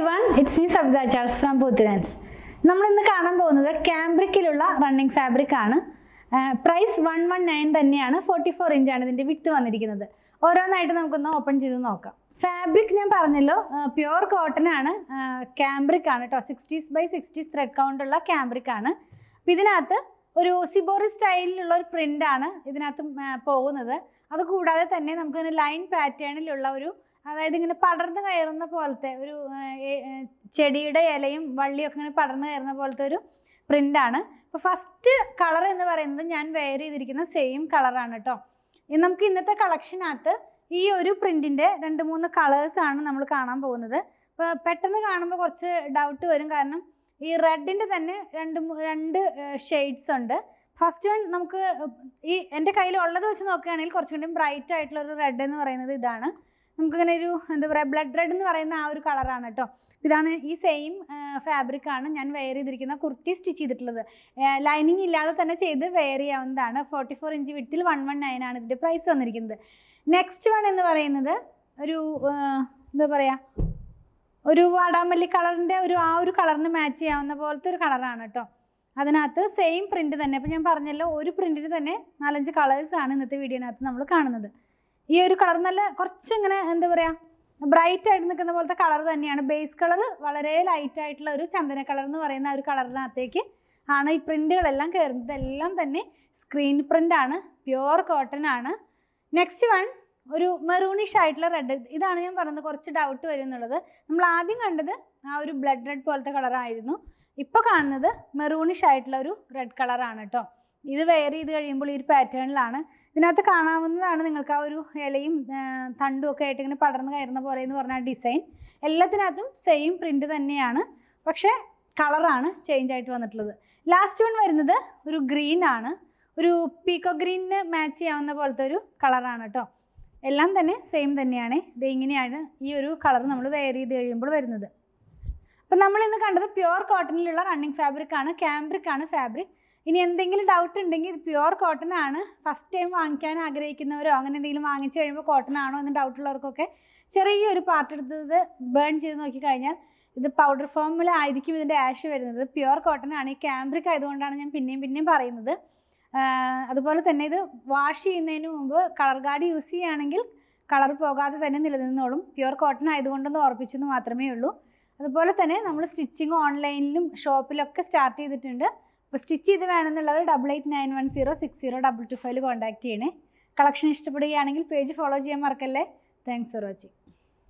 every everyone it's me സബ്ദാചാർസ് from പൂത്തിരൻസ് നമ്മൾ ഇന്ന് കാണാൻ പോകുന്നത് ക്യാമ്പ്രിക്കിലുള്ള റണ്ണിങ് ഫാബ്രിക് ആണ് പ്രൈസ് വൺ വൺ നയൻ തന്നെയാണ് ഫോർട്ടി ഫോർ ഇഞ്ചാണ് ഇതിൻ്റെ വിത്ത് വന്നിരിക്കുന്നത് ഓരോന്നായിട്ട് നമുക്കൊന്ന് ഓപ്പൺ ചെയ്ത് നോക്കാം ഫാബ്രിക് ഞാൻ പറഞ്ഞല്ലോ പ്യുവർ കോട്ടൺ ആണ് ക്യാമ്പ്രിക് ആണ് കേട്ടോ സിക്സ്റ്റീസ് ബൈ സിക്സ്റ്റീസ് ത്രെഡ് ഉള്ള ക്യാമ്പ്രിക് ആണ് അപ്പം ഇതിനകത്ത് ഒരു സിബോറി സ്റ്റൈലിലുള്ള ഒരു ആണ് ഇതിനകത്ത് പോകുന്നത് അതുകൂടാതെ തന്നെ നമുക്കൊരു ലൈൻ പാറ്റേണിലുള്ള ഒരു അതായത് ഇങ്ങനെ പടർന്നു കയറുന്ന പോലത്തെ ഒരു ചെടിയുടെ ഇലയും വള്ളിയൊക്കെ ഇങ്ങനെ പടർന്നു കയറുന്ന പോലത്തെ ഒരു പ്രിൻ്റാണ് അപ്പോൾ ഫസ്റ്റ് കളർ എന്ന് പറയുന്നത് ഞാൻ വെയർ ചെയ്തിരിക്കുന്ന സെയിം കളറാണ് കേട്ടോ നമുക്ക് ഇന്നത്തെ കളക്ഷനകത്ത് ഈ ഒരു പ്രിൻറ്റിൻ്റെ രണ്ട് മൂന്ന് കളേഴ്സാണ് നമ്മൾ കാണാൻ പോകുന്നത് അപ്പോൾ പെട്ടെന്ന് കാണുമ്പോൾ കുറച്ച് ഡൗട്ട് വരും കാരണം ഈ റെഡിൻ്റെ തന്നെ രണ്ട് രണ്ട് ഷെയ്ഡ്സ് ഉണ്ട് ഫസ്റ്റ് വൺ നമുക്ക് ഈ എൻ്റെ കയ്യിൽ ഉള്ളത് വെച്ച് നോക്കുകയാണെങ്കിൽ കുറച്ചും കൂടി ബ്രൈറ്റ് ആയിട്ടുള്ള ഒരു റെഡ് എന്ന് പറയുന്നത് ഇതാണ് നമുക്കിങ്ങനെ ഒരു എന്താ പറയുക ബ്ലഡ് റെഡ് എന്ന് പറയുന്ന ആ ഒരു കളറാണ് കേട്ടോ ഇതാണ് ഈ സെയിം ഫാബ്രിക്കാണ് ഞാൻ വെയർ ചെയ്തിരിക്കുന്ന കുർത്തി സ്റ്റിച്ച് ചെയ്തിട്ടുള്ളത് ലൈനിങ് ഇല്ലാതെ തന്നെ ചെയ്ത് വെയർ ചെയ്യാവുന്നതാണ് ഫോർട്ടി ഫോർ ഇഞ്ച് വിട്ടിൽ വൺ വൺ നയൻ ആണ് ഇതിൻ്റെ പ്രൈസ് വന്നിരിക്കുന്നത് നെക്സ്റ്റ് വൺ എന്ന് പറയുന്നത് ഒരു എന്താ പറയുക ഒരു വാടാമല്ലി കളറിൻ്റെ ഒരു ആ ഒരു കളറിന് മാച്ച് ചെയ്യാവുന്ന പോലത്തെ ഒരു കളറാണ് കേട്ടോ അതിനകത്ത് സെയിം പ്രിൻറ്റ് തന്നെ അപ്പോൾ ഞാൻ പറഞ്ഞല്ലോ ഒരു പ്രിൻറ്റിന് തന്നെ നാലഞ്ച് കളേഴ്സാണ് ഇന്നത്തെ വീഡിയോനകത്ത് നമ്മൾ കാണുന്നത് ഈ ഒരു കളർ നല്ല കുറച്ച് ഇങ്ങനെ എന്താ പറയുക ബ്രൈറ്റ് ആയിട്ട് നിൽക്കുന്ന പോലത്തെ കളർ തന്നെയാണ് ബേസ് കളർ വളരെ ലൈറ്റ് ആയിട്ടുള്ള ഒരു ചന്ദന കളർ എന്ന് പറയുന്ന ഒരു കളറിനകത്തേക്ക് ആണ് ഈ പ്രിൻറ്റുകളെല്ലാം കയറുന്നത് എല്ലാം തന്നെ സ്ക്രീൻ പ്രിൻ്റ് ആണ് പ്യുവർ കോട്ടൺ ആണ് നെക്സ്റ്റ് വൺ ഒരു മെറൂണിഷ് ആയിട്ടുള്ള റെഡ് ഇതാണ് ഞാൻ പറഞ്ഞത് കുറച്ച് ഡൗട്ട് വരുന്നുള്ളത് നമ്മൾ ആദ്യം കണ്ടത് ആ ഒരു ബ്ലഡ് റെഡ് പോലത്തെ കളറായിരുന്നു ഇപ്പോൾ കാണുന്നത് മെറൂണിഷ് ആയിട്ടുള്ള ഒരു റെഡ് കളറാണ് കേട്ടോ ഇത് വെയർ ചെയ്ത് കഴിയുമ്പോൾ ഈ ഒരു പാറ്റേണിലാണ് ഇതിനകത്ത് കാണാവുന്നതാണ് നിങ്ങൾക്ക് ആ ഒരു ഇലയും തണ്ടും ഒക്കെ ആയിട്ട് ഇങ്ങനെ പടർന്ന് കയറുന്ന പോലെ എന്ന് പറഞ്ഞ ഡിസൈൻ എല്ലാത്തിനകത്തും സെയിം പ്രിൻ്റ് തന്നെയാണ് പക്ഷേ കളറാണ് ചേഞ്ച് ആയിട്ട് വന്നിട്ടുള്ളത് ലാസ്റ്റ് വൺ വരുന്നത് ഒരു ഗ്രീൻ ആണ് ഒരു പീക്കോ ഗ്രീനിന് മാച്ച് ചെയ്യാവുന്ന പോലത്തെ ഒരു കളറാണ് കേട്ടോ എല്ലാം തന്നെ സെയിം തന്നെയാണ് ഇത് ഇങ്ങനെയാണ് ഈ ഒരു കളർ നമ്മൾ വെയർ ചെയ്ത് കഴിയുമ്പോൾ വരുന്നത് അപ്പം നമ്മൾ ഇന്ന് കണ്ടത് പ്യുവർ കോട്ടണിലുള്ള റണ്ണിങ് ഫാബ്രിക് ആണ് ക്യാമ്പ്രിക് ആണ് ഫാബ്രിക് ഇനി എന്തെങ്കിലും ഡൗട്ട് ഉണ്ടെങ്കിൽ ഇത് പ്യുവർ കോട്ടൺ ആണ് ഫസ്റ്റ് ടൈം വാങ്ങിക്കാൻ ആഗ്രഹിക്കുന്നവരോ അങ്ങനെ എന്തെങ്കിലും വാങ്ങിച്ചു കഴിയുമ്പോൾ കോട്ടൺ ആണോ എന്ന് ഡൗട്ട് ഉള്ളവർക്കൊക്കെ ചെറിയൊരു പാർട്ട് എടുത്തത് ബേൺ ചെയ്ത് നോക്കിക്കഴിഞ്ഞാൽ ഇത് പൗഡർ ഫോമിൽ ആയിരിക്കും ഇതിൻ്റെ ആഷ് വരുന്നത് പ്യുവർ കോട്ടൺ ആണ് ഈ ക്യാമ്പ്രിക് ആയതുകൊണ്ടാണ് ഞാൻ പിന്നെയും പിന്നെയും പറയുന്നത് അതുപോലെ തന്നെ ഇത് വാഷ് ചെയ്യുന്നതിന് മുമ്പ് കളർ ഗാർഡ് യൂസ് ചെയ്യുകയാണെങ്കിൽ കളർ പോകാതെ തന്നെ നിലനിന്നോളും പ്യുവർ കോട്ടൺ ആയതുകൊണ്ടെന്ന് ഓർപ്പിച്ചെന്ന് മാത്രമേ ഉള്ളൂ അതുപോലെ തന്നെ നമ്മൾ സ്റ്റിച്ചിങ് ഓൺലൈനിലും ഷോപ്പിലൊക്കെ സ്റ്റാർട്ട് ചെയ്തിട്ടുണ്ട് അപ്പോൾ സ്റ്റിച്ച് ചെയ്ത് വേണമെന്നുള്ളവർ double eight nine one zero six zero double two ഫൈവിൽ കോൺടാക്ട് ചെയ്യണേ കളക്ഷൻ ഇഷ്ടപ്പെടുകയാണെങ്കിൽ പേജ് ഫോളോ ചെയ്യാൻ മറക്കല്ലേ താങ്ക്സ് ഫോർ വാച്ചിങ്